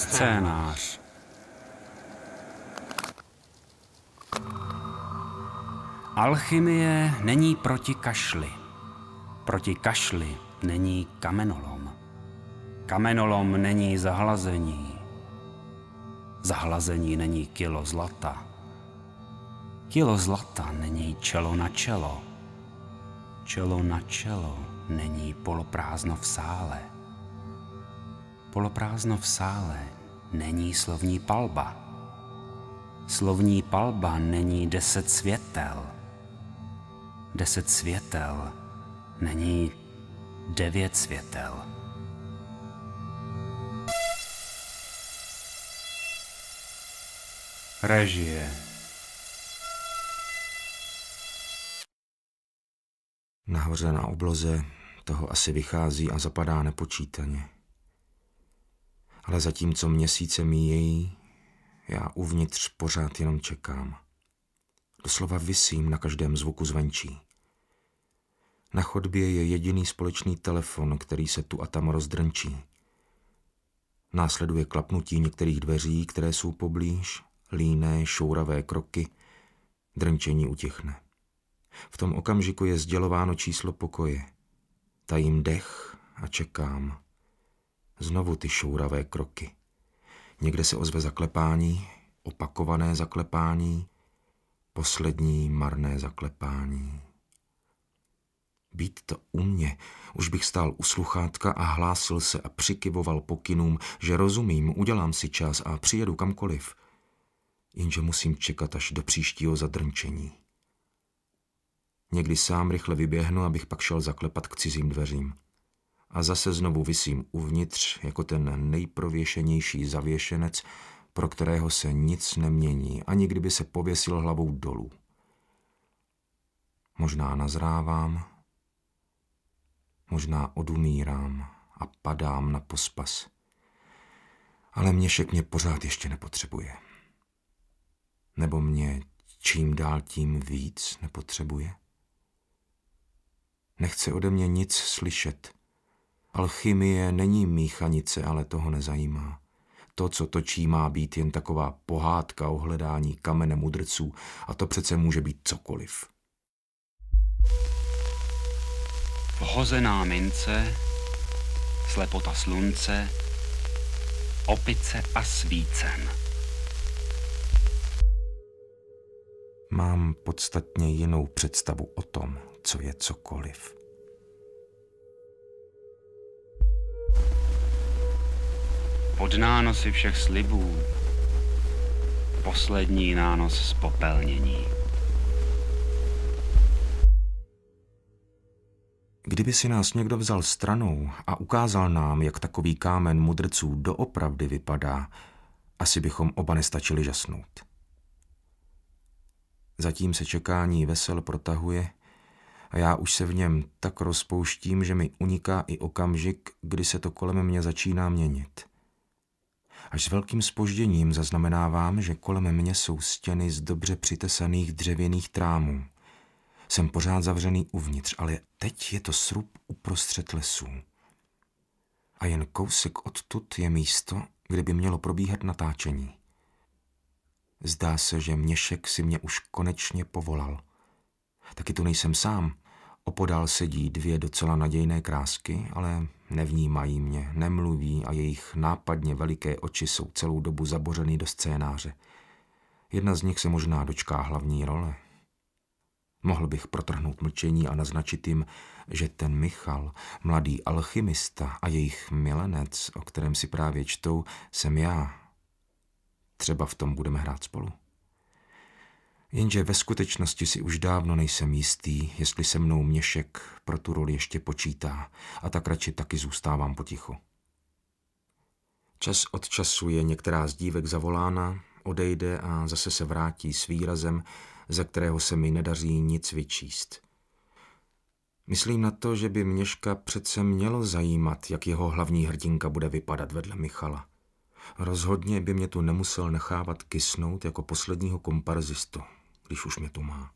Scénář. Alchymie není proti kašli. Proti kašli není kamenolom. Kamenolom není zahlazení. Zahlazení není kilo zlata. Kilo zlata není čelo na čelo. Čelo na čelo není poloprázdno v sále poloprázdno v sále není slovní palba. Slovní palba není deset světel. Deset světel není devět světel. Režie Nahoře na obloze toho asi vychází a zapadá nepočítaně ale zatímco měsíce míjejí, já uvnitř pořád jenom čekám. Doslova vysím na každém zvuku zvenčí. Na chodbě je jediný společný telefon, který se tu a tam rozdrnčí. Následuje klapnutí některých dveří, které jsou poblíž, líné, šouravé kroky. Drnčení utichne. V tom okamžiku je sdělováno číslo pokoje. Tajím dech a čekám. Znovu ty šouravé kroky. Někde se ozve zaklepání, opakované zaklepání, poslední marné zaklepání. Být to u mě, už bych stál u sluchátka a hlásil se a přikyvoval pokynům, že rozumím, udělám si čas a přijedu kamkoliv. Jenže musím čekat až do příštího zadrnčení. Někdy sám rychle vyběhnu, abych pak šel zaklepat k cizím dveřím a zase znovu visím uvnitř jako ten nejprověšenější zavěšenec, pro kterého se nic nemění, ani kdyby se pověsil hlavou dolů. Možná nazrávám, možná odumírám a padám na pospas. Ale měšek mě pořád ještě nepotřebuje. Nebo mě čím dál tím víc nepotřebuje. Nechce ode mě nic slyšet – Alchymie není míchanice, ale toho nezajímá. To, co točí, má být jen taková pohádka o hledání kamene mudrců a to přece může být cokoliv. Hozená mince, slepota slunce, opice a svícen. Mám podstatně jinou představu o tom, co je cokoliv. pod nánosy všech slibů. Poslední nános z popelnění. Kdyby si nás někdo vzal stranou a ukázal nám, jak takový kámen mudrců doopravdy vypadá, asi bychom oba nestačili žasnout. Zatím se čekání vesel protahuje a já už se v něm tak rozpouštím, že mi uniká i okamžik, kdy se to kolem mě začíná měnit. Až s velkým spožděním zaznamenávám, že kolem mě jsou stěny z dobře přitesaných dřevěných trámů. Jsem pořád zavřený uvnitř, ale teď je to srub uprostřed lesů. A jen kousek odtud je místo, kde by mělo probíhat natáčení. Zdá se, že Měšek si mě už konečně povolal. Taky tu nejsem sám – Opodál sedí dvě docela nadějné krásky, ale nevnímají mě, nemluví a jejich nápadně veliké oči jsou celou dobu zabořeny do scénáře. Jedna z nich se možná dočká hlavní role. Mohl bych protrhnout mlčení a naznačit jim, že ten Michal, mladý alchymista a jejich milenec, o kterém si právě čtou, jsem já. Třeba v tom budeme hrát spolu. Jenže ve skutečnosti si už dávno nejsem jistý, jestli se mnou Měšek pro tu roli ještě počítá a tak radši taky zůstávám potichu. Čas od času je některá z dívek zavolána, odejde a zase se vrátí s výrazem, ze kterého se mi nedaří nic vyčíst. Myslím na to, že by Měška přece mělo zajímat, jak jeho hlavní hrdinka bude vypadat vedle Michala. Rozhodně by mě tu nemusel nechávat kysnout jako posledního komparzistu když už mě tu má.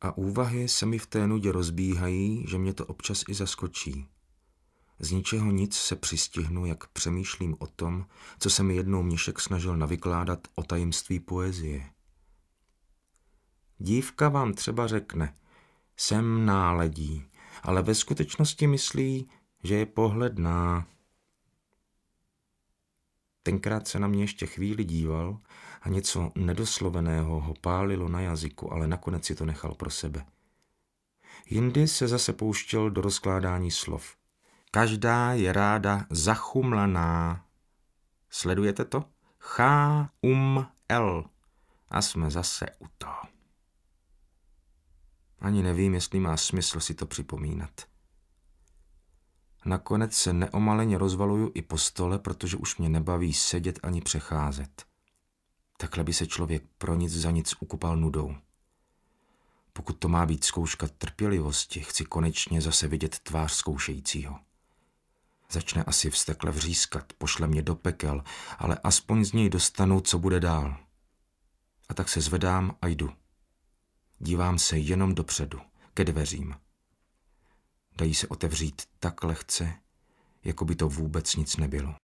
A úvahy se mi v té nudě rozbíhají, že mě to občas i zaskočí. Z ničeho nic se přistihnu, jak přemýšlím o tom, co se mi jednou Měšek snažil navykládat o tajemství poezie. Dívka vám třeba řekne, jsem náledí, ale ve skutečnosti myslí, že je pohledná. Tenkrát se na mě ještě chvíli díval a něco nedosloveného ho pálilo na jazyku, ale nakonec si to nechal pro sebe. Jindy se zase pouštěl do rozkládání slov. Každá je ráda zachumlaná. Sledujete to? Chá um l. A jsme zase u toho. Ani nevím, jestli má smysl si to připomínat. Nakonec se neomaleně rozvaluju i po stole, protože už mě nebaví sedět ani přecházet. Takhle by se člověk pro nic za nic ukupal nudou. Pokud to má být zkouška trpělivosti, chci konečně zase vidět tvář zkoušejícího. Začne asi vstekle vřískat, pošle mě do pekel, ale aspoň z něj dostanu, co bude dál. A tak se zvedám a jdu. Dívám se jenom dopředu, ke dveřím dají se otevřít tak lehce, jako by to vůbec nic nebylo.